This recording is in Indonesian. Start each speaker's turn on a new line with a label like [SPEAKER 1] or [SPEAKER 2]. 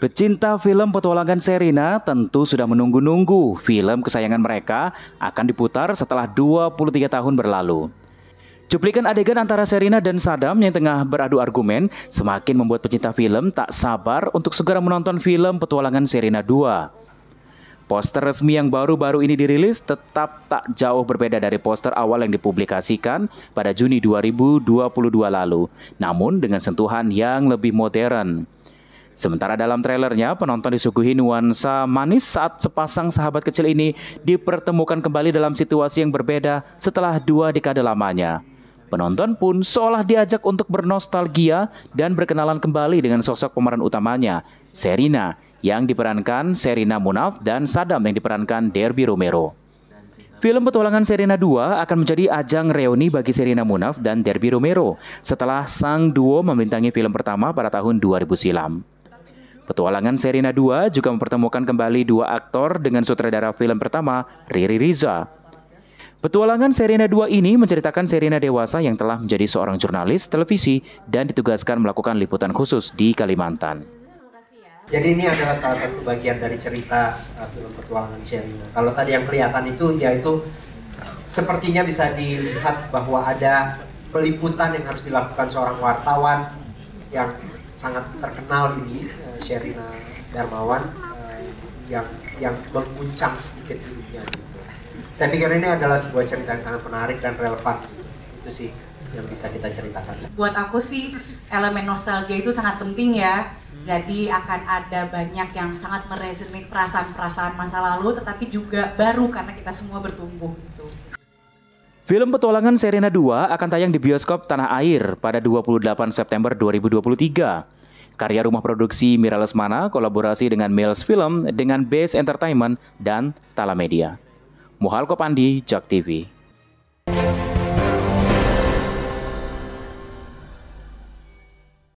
[SPEAKER 1] Pecinta film petualangan Serina tentu sudah menunggu-nunggu film kesayangan mereka akan diputar setelah 23 tahun berlalu. Cuplikan adegan antara Serina dan Saddam yang tengah beradu argumen semakin membuat pecinta film tak sabar untuk segera menonton film petualangan Serina 2. Poster resmi yang baru-baru ini dirilis tetap tak jauh berbeda dari poster awal yang dipublikasikan pada Juni 2022 lalu, namun dengan sentuhan yang lebih modern. Sementara dalam trailernya, penonton disuguhi nuansa manis saat sepasang sahabat kecil ini dipertemukan kembali dalam situasi yang berbeda setelah dua dekade lamanya. Penonton pun seolah diajak untuk bernostalgia dan berkenalan kembali dengan sosok pemeran utamanya, Serina, yang diperankan Serina Munaf dan Sadam yang diperankan Derby Romero. Film Petualangan Serena 2 akan menjadi ajang reuni bagi Serena Munaf dan Derby Romero setelah sang duo membintangi film pertama pada tahun 2000 silam. Petualangan Serina 2 juga mempertemukan kembali dua aktor dengan sutradara film pertama, Riri Riza. Petualangan Serena 2 ini menceritakan Serena dewasa yang telah menjadi seorang jurnalis televisi dan ditugaskan melakukan liputan khusus di Kalimantan.
[SPEAKER 2] Jadi ini adalah salah satu bagian dari cerita uh, film Petualangan Serena. Kalau tadi yang kelihatan itu yaitu sepertinya bisa dilihat bahwa ada peliputan yang harus dilakukan seorang wartawan yang sangat terkenal ini uh, eh, Sherina Darmawan uh, yang yang mengguncang sedikit dunia gitu. Saya pikir ini adalah sebuah cerita yang sangat menarik dan relevan gitu. Itu sih yang bisa kita ceritakan.
[SPEAKER 3] Buat aku sih elemen nostalgia itu sangat penting ya. Jadi akan ada banyak yang sangat meresonate perasaan-perasaan masa lalu tetapi juga baru karena kita semua bertumbuh.
[SPEAKER 1] Film Petualangan Serena 2 akan tayang di bioskop tanah air pada 28 September 2023. Karya rumah produksi Mira Lesmana kolaborasi dengan Mills Film dengan Base Entertainment dan Tala Media. Muhalko Pandi, Jak TV.